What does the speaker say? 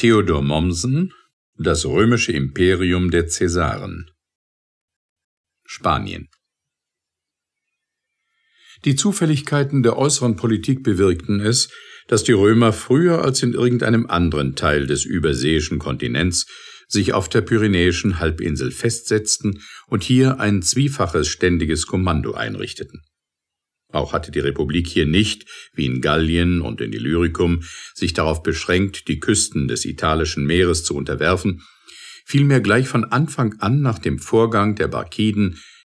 Theodor Mommsen Das römische Imperium der Cäsaren Spanien Die Zufälligkeiten der äußeren Politik bewirkten es, dass die Römer früher als in irgendeinem anderen Teil des überseeischen Kontinents sich auf der Pyrenäischen Halbinsel festsetzten und hier ein zwiefaches ständiges Kommando einrichteten. Auch hatte die Republik hier nicht, wie in Gallien und in Illyricum, sich darauf beschränkt, die Küsten des italischen Meeres zu unterwerfen, vielmehr gleich von Anfang an nach dem Vorgang der Barkiden